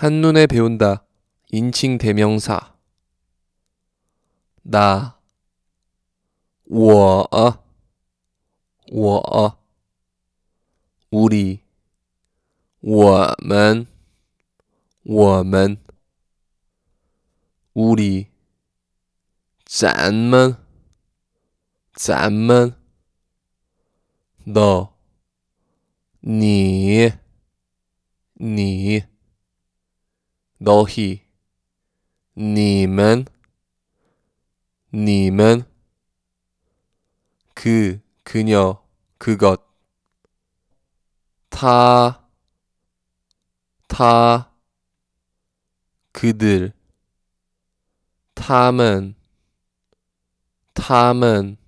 한눈에 배운다. 인칭 대명사. 나, 我,我, 우리, 我们,我们, 우리, 咱们,咱们, 너, 你,你, 너희 님은 님은 그 그녀 그것 타타 그들 탐은 탐은